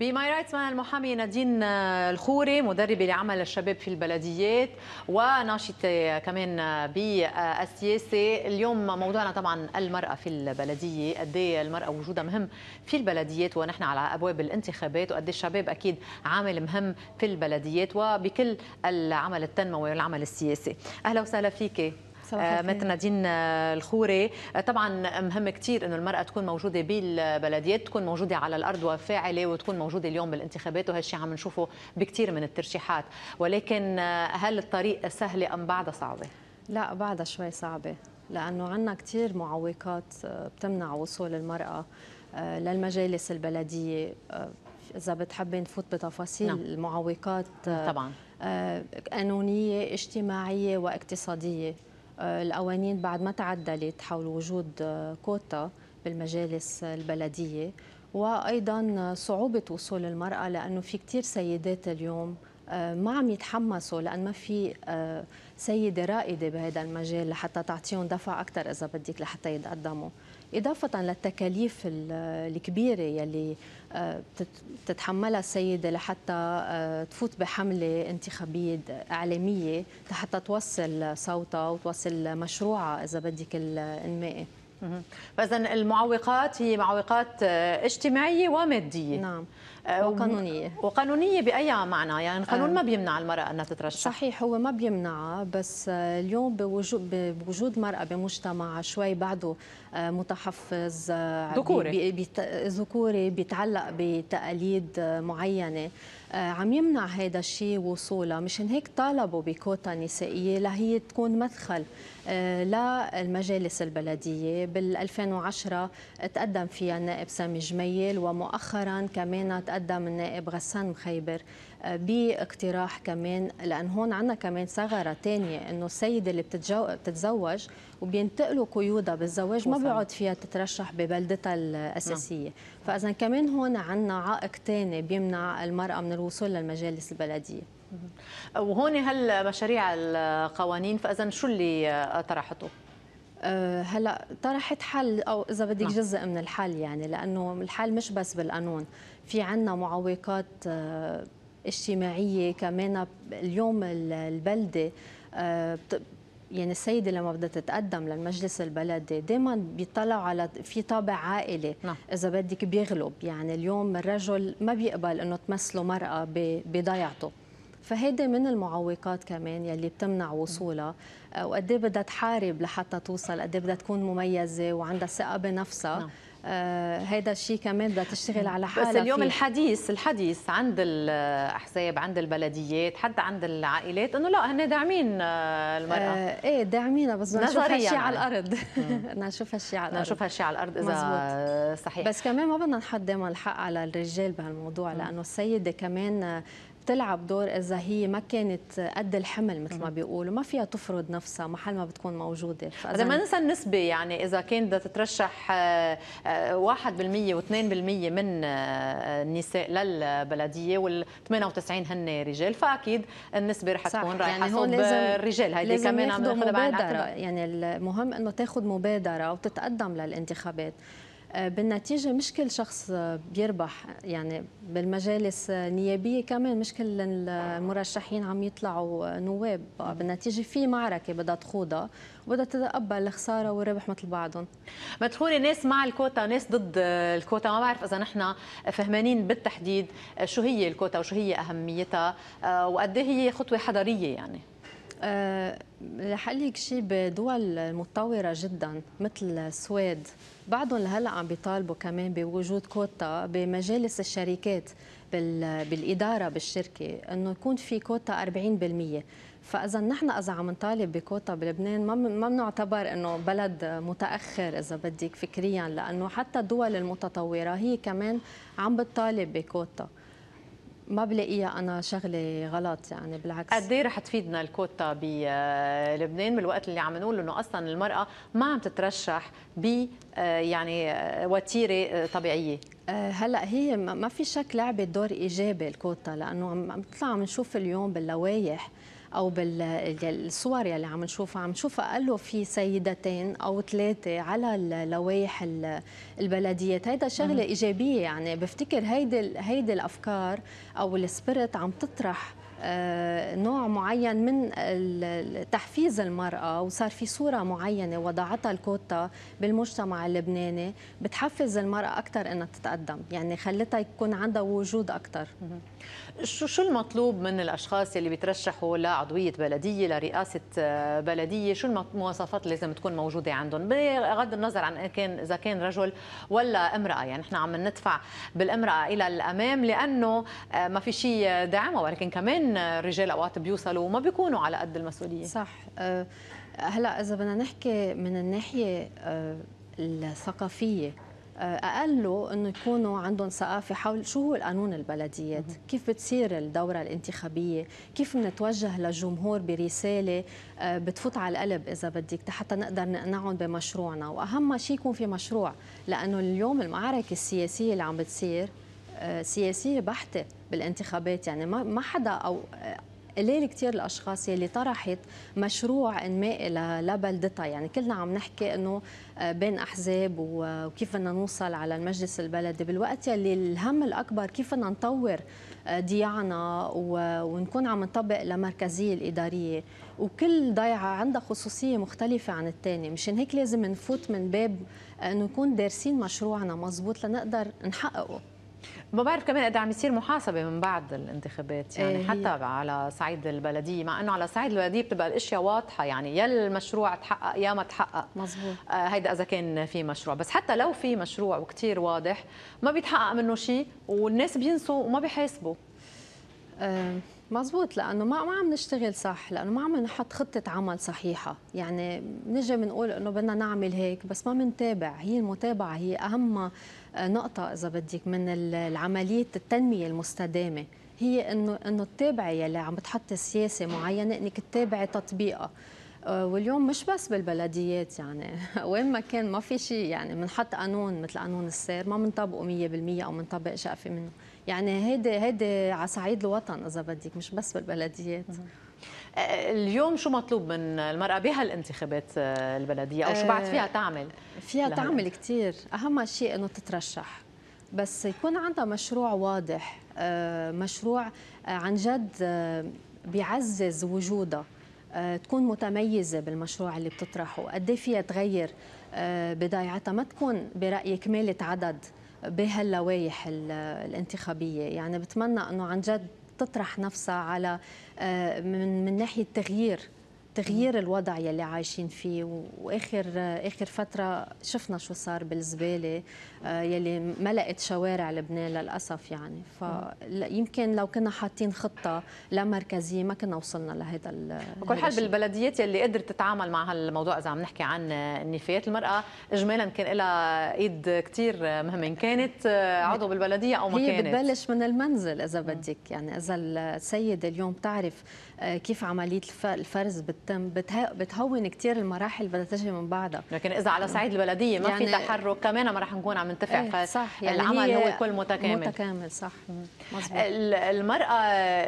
بماي رايتس معنا المحامي نادين الخوري مدربة لعمل الشباب في البلديات وناشطة كمان بالسياسة اليوم موضوعنا طبعا المرأة في البلدية قد إيه المرأة وجودها مهم في البلديات ونحن على أبواب الانتخابات وقد إيه الشباب أكيد عامل مهم في البلديات وبكل العمل التنموي والعمل السياسي أهلا وسهلا فيك آه، مثل نادين آه، الخوري آه، طبعا مهم كثير انه المراه تكون موجوده بالبلديات تكون موجوده على الارض وفاعله وتكون موجوده اليوم بالانتخابات وهالشيء عم نشوفه بكثير من الترشيحات ولكن هل الطريق سهله ام بعدها صعبه لا بعدها شوي صعبه لانه عندنا كثير معوقات بتمنع وصول المراه للمجالس البلديه اذا بتحبي نفوت بتفاصيل نعم. المعوقات طبعا قانونيه اجتماعيه واقتصاديه القوانين بعد ما تعدلت حول وجود كوتا بالمجالس البلدية وأيضا صعوبة وصول المرأة لأنه في كتير سيدات اليوم آه، ما عم يتحمسوا لأن ما في آه، سيدة رائدة بهذا المجال لحتى تعطيهم دفع أكثر إذا بدك لحتى يتقدموا إضافة للتكاليف الكبيرة يلي آه، تتحملها السيدة لحتى آه، تفوت بحملة انتخابية إعلامية حتى توصل صوتها وتوصل مشروعها إذا بدك الإنمائي فإذا المعوقات هي معوقات آه، اجتماعية ومادية نعم آه، وقانونيه وقانونيه باي معنى يعني القانون آه. ما بيمنع المراه انها تترشح صحيح هو ما بيمنعها بس آه، اليوم بوجود بوجود مراه بمجتمع شوي بعده متحفظ ذكوري ذكوري بيتعلق بتقاليد معينه عم يمنع هذا الشيء وصولها مشان هيك طالبوا بكوتا نسائيه لهي تكون مدخل للمجالس البلديه بال 2010 تقدم فيها النائب سامي جميل ومؤخرا كمان قدم النائب غسان مخيبر آه، باقتراح كمان لان هون عندنا كمان ثغره ثانيه انه السيده اللي بتتجو... بتتزوج وبينتقلوا قيودها بالزواج ما بيقعد فيها تترشح ببلدتها الاساسيه، نعم. فاذا كمان هون عندنا عائق ثاني بيمنع المراه من الوصول للمجالس البلديه. وهون هالمشاريع القوانين فاذا شو اللي آه، طرحته؟ آه، هلا طرحت حل او اذا بدك نعم. جزء من الحل يعني لانه الحل مش بس بالقانون في عندنا معوقات آه، اجتماعيه كمان اليوم البلده آه، يعني السيده لما بدها تتقدم للمجلس البلدي دائما بيطلعوا على في طابع عائلي نعم. اذا بدك بيغلب يعني اليوم الرجل ما بيقبل انه تمثله مراه بضيعته فهيدي من المعوقات كمان يلي بتمنع وصولها آه، وقد ايه بدها تحارب لحتى توصل قد ايه بدها تكون مميزه وعندها ثقه بنفسها نعم. آه، هيدا الشيء كمان بدها تشتغل على حالها بس اليوم فيه. الحديث الحديث عند الاحزاب عند البلديات حتى عند العائلات انه لا هن داعمين آه، المراه آه ايه داعمينها بس بدنا نشوف هالشيء يعني. على الارض بدنا نشوف هالشيء على الارض نشوف هالشيء على الارض اذا مزبوط. صحيح بس كمان ما بدنا نحط دائما الحق على الرجال بهالموضوع لانه السيده كمان بتلعب دور اذا هي ما كانت قد الحمل مثل ما بيقولوا ما فيها تفرض نفسها محل ما بتكون موجوده اذا ما ننسى النسبه يعني اذا كانت بدها تترشح 1% آه، آه، و2% من آه، النساء للبلديه وال 98 هن رجال فاكيد النسبه رح تكون رايحه يعني هون لازم الرجال هيدي كمان عم ناخذها بعين يعني المهم انه تاخذ مبادره وتتقدم للانتخابات بالنتيجه مش كل شخص بيربح يعني بالمجالس النيابيه كمان مش كل المرشحين عم يطلعوا نواب بالنتيجه في معركه بدها تخوضها وبدها تتقبل الخساره والربح مثل بعضهم مدخولة ناس مع الكوتا ناس ضد الكوتا ما بعرف اذا نحن فهمانين بالتحديد شو هي الكوتا وشو هي اهميتها وقد إيه هي خطوه حضاريه يعني آه، رح اقول لك شيء بدول متطوره جدا مثل السويد بعضهم لهلا عم بيطالبوا كمان بوجود كوتا بمجالس الشركات بالاداره بالشركه انه يكون في كوتا 40% فاذا نحن اذا عم نطالب بكوتا بلبنان ما ما بنعتبر انه بلد متاخر اذا بدك فكريا لانه حتى الدول المتطوره هي كمان عم بتطالب بكوتا ما بلاقيها انا شغله غلط يعني بالعكس قد ايه رح تفيدنا الكوتا بلبنان من الوقت اللي عم نقول انه اصلا المراه ما عم تترشح ب آه، يعني آه، وتيره آه، طبيعيه هلا هي ما في شك لعبت دور ايجابي الكوتا لانه مثل عم نشوف اليوم باللوائح او بالصور يلي عم نشوفها عم نشوفها قال له في سيدتين او ثلاثه على اللوائح البلديات هيدا شغله ايجابيه يعني بفتكر هيدي هيدي الافكار او السبيريت عم تطرح آه، نوع معين من تحفيز المرأة وصار في صورة معينة وضعتها الكوتا بالمجتمع اللبناني بتحفز المرأة أكثر أنها تتقدم يعني خلتها يكون عندها وجود أكثر شو شو المطلوب من الأشخاص اللي بيترشحوا لعضوية بلدية لرئاسة آه، بلدية شو المواصفات اللي لازم تكون موجودة عندهم بغض النظر عن كان إذا كان رجل ولا امرأة يعني نحن عم ندفع بالامرأة إلى الأمام لأنه آه، ما في شيء دعمها ولكن كمان رجال الرجال اوقات بيوصلوا وما بيكونوا على قد المسؤوليه صح آه، هلا اذا بدنا نحكي من الناحيه آه، الثقافيه آه، اقله انه يكونوا عندهم ثقافه حول شو هو القانون البلديات كيف بتصير الدوره الانتخابيه كيف بنتوجه للجمهور برساله بتفوت على القلب اذا بدك حتى نقدر نقنعهم بمشروعنا واهم شيء يكون في مشروع لانه اليوم المعركه السياسيه اللي عم بتصير سياسيه بحته بالانتخابات يعني ما ما حدا او آه، قليل كثير الاشخاص يلي طرحت مشروع انمائي لبلدتها يعني كلنا عم نحكي انه آه، بين احزاب وكيف بدنا نوصل على المجلس البلدي بالوقت يلي الهم الاكبر كيف بدنا نطور ضياعنا آه، ونكون عم نطبق لمركزيه الاداريه وكل ضيعه عندها خصوصيه مختلفه عن الثانيه مشان هيك لازم نفوت من باب انه نكون دارسين مشروعنا مزبوط لنقدر نحققه ما بعرف كمان قد عم يصير محاسبه من بعد الانتخابات يعني إيه. حتى على صعيد البلديه مع انه على صعيد البلديه بتبقى الاشياء واضحه يعني يا المشروع تحقق يا ما تحقق مزبوط آه هيدا اذا كان في مشروع بس حتى لو في مشروع وكثير واضح ما بيتحقق منه شيء والناس بينسوا وما بيحاسبوا آه. مزبوط لانه ما ما عم نشتغل صح لانه ما عم نحط خطه عمل صحيحه يعني بنجي بنقول انه بدنا نعمل هيك بس ما بنتابع هي المتابعه هي اهم آه، نقطه اذا بدك من العمليه التنميه المستدامه هي انه انه تتابعي يلي عم بتحطي سياسه معينه انك تتابعي تطبيقها آه، واليوم مش بس بالبلديات يعني وين ما كان ما في شيء يعني بنحط قانون مثل قانون السير ما بنطبقه 100% او بنطبق شقفه منه يعني هيدي هيدي على صعيد الوطن اذا بدك مش بس بالبلديات آه، اليوم شو مطلوب من المرأة بهالانتخابات آه، البلدية أو شو بعد آه، فيها تعمل؟ فيها تعمل كثير، أهم شيء إنه تترشح بس يكون عندها مشروع واضح مشروع عن جد بيعزز وجودها تكون متميزة بالمشروع اللي بتطرحه قد إيه فيها تغير بضايعتها ما تكون برأيك مالة عدد بهاللوائح الانتخابيه يعني بتمنى انه عن جد تطرح نفسها على آه، من من ناحيه تغيير تغيير الوضع يلي عايشين فيه واخر اخر فتره شفنا شو صار بالزباله آه، يلي ملقت شوارع لبنان للاسف يعني فيمكن لو كنا حاطين خطه لا مركزيه ما كنا وصلنا لهذا بكل حال بالبلديات يلي قدرت تتعامل مع هالموضوع اذا عم نحكي عن النفايات المراه اجمالا كان لها ايد كثير مهمه ان كانت آه، عضو بالبلديه او ما هي كانت هي بتبلش من المنزل اذا بدك يعني اذا السيده اليوم بتعرف آه، كيف عمليه الفرز بت بتهون كثير المراحل بدها تجي من بعضها لكن اذا على صعيد البلديه ما يعني في تحرك كمان ما رح نكون عم ننتفع ايه صح يعني العمل هو الكل متكامل متكامل صح مزبوط. المراه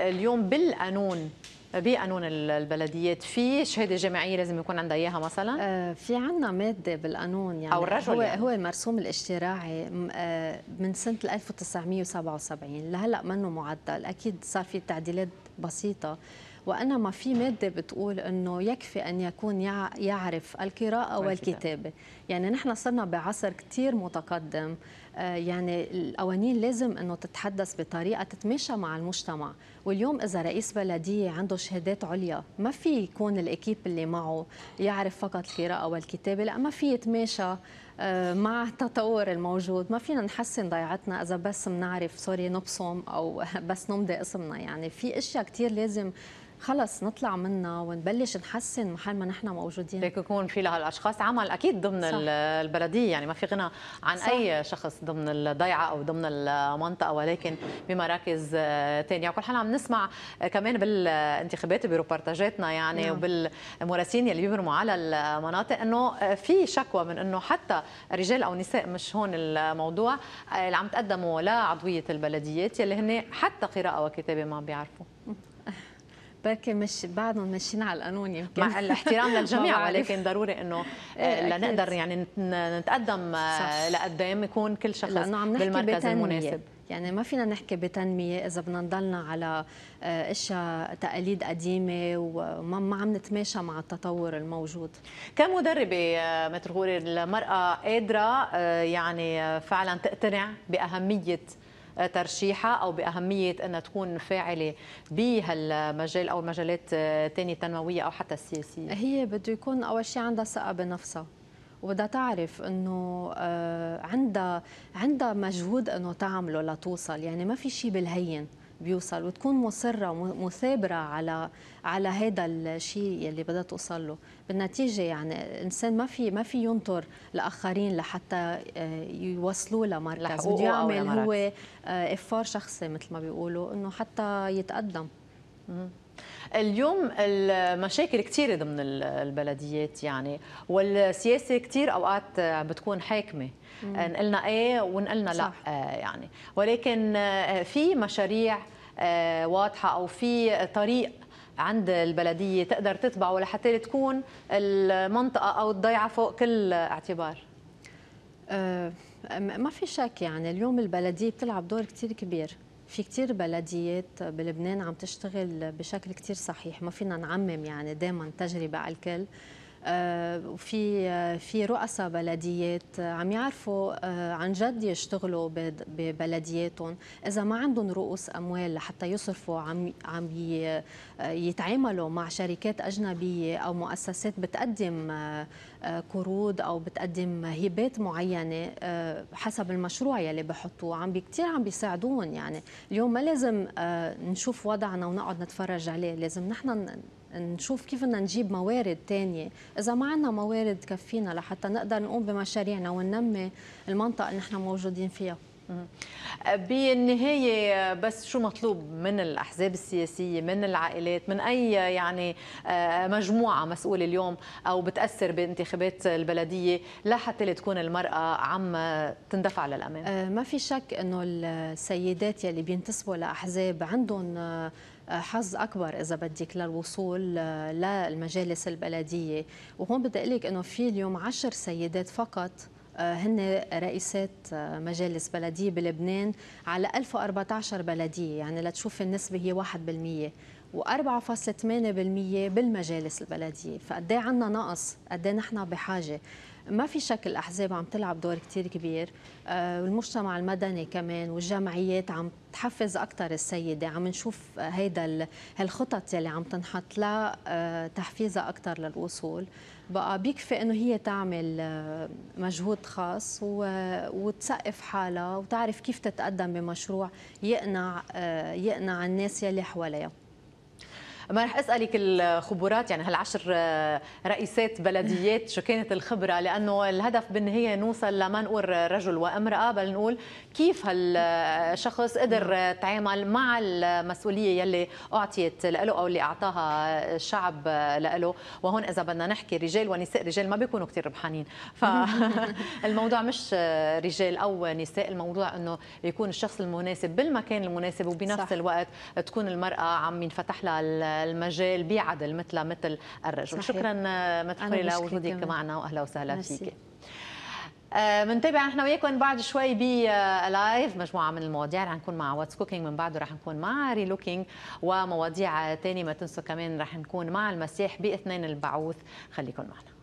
اليوم بالقانون بقانون البلديات في شهاده جامعيه لازم يكون عندها اياها مثلا آه، في عندنا ماده بالقانون يعني او الرجل هو يعني. هو المرسوم الاشتراعي آه، من سنه 1977 لهلا منه معدل اكيد صار في تعديلات بسيطه وانما في ماده بتقول انه يكفي ان يكون يعرف القراءه والكتابه يعني نحن صرنا بعصر كثير متقدم آه، يعني القوانين لازم انه تتحدث بطريقه تتماشى مع المجتمع واليوم اذا رئيس بلديه عنده شهادات عليا ما في يكون الاكيب اللي معه يعرف فقط القراءه والكتابه لا ما في يتماشى آه، مع التطور الموجود ما فينا نحسن ضيعتنا اذا بس بنعرف سوري نبصم او بس نمضي اسمنا يعني في اشياء كثير لازم خلص نطلع منها ونبلش نحسن محل ما نحن موجودين بيكون في لهالاشخاص عمل اكيد ضمن صح. البلديه يعني ما في غنى عن صح. اي شخص ضمن الضيعه او ضمن المنطقه ولكن بمراكز ثانيه آه، وكل حال عم نسمع آه، كمان بالانتخابات بروبرتاجاتنا يعني نعم. وبالمراسلين اللي بيمرموا على المناطق انه آه، في شكوى من انه حتى رجال او نساء مش هون الموضوع اللي عم تقدموا لعضويه البلديات يلي هن حتى قراءه وكتابه ما بيعرفوا باكي مش بعدهم ماشيين على القانون يمكن مع الاحترام للجميع ولكن ضروري انه إيه، لنقدر يعني نتقدم صح. آه، لقدام يكون كل شخص لأنه عم نحكي بالمركز بتنمية. المناسب يعني ما فينا نحكي بتنمية إذا بدنا نضلنا على آه، أشياء تقاليد قديمة وما ما عم نتماشى مع التطور الموجود كمدربة آه، متر غوري المرأة قادرة يعني فعلا تقتنع بأهمية ترشيحها أو بأهمية أنها تكون فاعلة بهالمجال أو المجالات الثانية التنموية أو حتى السياسية هي بده يكون أول شيء عندها ثقة بنفسها وبدها تعرف انه آه، عندها عندها مجهود انه تعمله لتوصل يعني ما في شيء بالهين بيوصل وتكون مصره ومثابره على على هذا الشيء يلي بدها توصل له بالنتيجه يعني الانسان ما في ما في ينطر الاخرين لحتى آه، يوصلوا لمركز بده يعمل هو افار آه، شخصي مثل ما بيقولوا انه حتى يتقدم اليوم المشاكل كثيرة ضمن البلديات يعني والسياسة كثير أوقات بتكون حاكمة نقلنا إيه ونقلنا لا آه، يعني ولكن آه، في مشاريع آه، واضحة أو في طريق عند البلدية تقدر تتبعه لحتى تكون المنطقة أو الضيعة فوق كل اعتبار ما في شك يعني اليوم البلدية بتلعب دور كتير كبير في كتير بلديات بلبنان عم تشتغل بشكل كتير صحيح ما فينا نعمم يعني دائما تجربة على الكل آه، وفي آه، في رؤساء بلديات آه، عم يعرفوا عن جد يشتغلوا ببلدياتهم اذا ما عندهم رؤوس اموال لحتى يصرفوا عم عم يتعاملوا مع شركات اجنبيه او مؤسسات بتقدم قروض او بتقدم هبات معينه حسب المشروع يلي بحطوه عم كثير عم بيساعدوهم يعني اليوم ما لازم نشوف وضعنا ونقعد نتفرج عليه لازم نحن نشوف كيف بدنا نجيب موارد ثانيه، اذا ما عندنا موارد تكفينا لحتى نقدر نقوم بمشاريعنا وننمي المنطقه اللي نحن موجودين فيها. بالنهاية بس شو مطلوب من الأحزاب السياسية من العائلات من أي يعني آه، مجموعة مسؤولة اليوم أو بتأثر بانتخابات البلدية لحتى تكون المرأة عم تندفع للأمام آه، ما في شك أنه السيدات يلي بينتسبوا لأحزاب عندهم آه، حظ اكبر اذا بدك للوصول آه، للمجالس البلديه وهون بدي اقول لك انه في اليوم عشر سيدات فقط آه، هن رئيسات آه، مجالس بلديه بلبنان على 1014 بلديه يعني لتشوف النسبه هي 1% و4.8% بالمجالس البلديه فقد ايه عندنا نقص قد ايه نحن بحاجه ما في شك الاحزاب عم تلعب دور كثير كبير آه، والمجتمع المدني كمان والجمعيات عم تحفز اكثر السيده عم نشوف هيدا هالخطط يلي عم تنحط لتحفيزها آه، اكثر للوصول بقى بيكفي انه هي تعمل آه، مجهود خاص وتسقف حالها وتعرف كيف تتقدم بمشروع يقنع يقنع الناس يلي حواليها ما رح اسالك الخبرات يعني هالعشر آه، رئيسات بلديات شو كانت الخبره لانه الهدف بالنهايه نوصل لما نقول رجل وامراه بل نقول كيف هالشخص آه، قدر آه، تعامل مع المسؤوليه يلي اعطيت له او اللي اعطاها الشعب له وهون اذا بدنا نحكي رجال ونساء رجال ما بيكونوا كثير ربحانين فالموضوع مش رجال او نساء الموضوع انه يكون الشخص المناسب بالمكان المناسب وبنفس صح. الوقت تكون المراه عم ينفتح لها المجال بعدل مثل مثل الرجل شكرا آه، مدخلي لوجودك معنا واهلا وسهلا فيك آه، منتابع نحن وياكم بعد شوي بلايف آه، مجموعه من المواضيع رح نكون مع واتس كوكينج من بعده رح نكون مع ريلوكينج ومواضيع ثانيه ما تنسوا كمان رح نكون مع المسيح باثنين البعوث خليكم معنا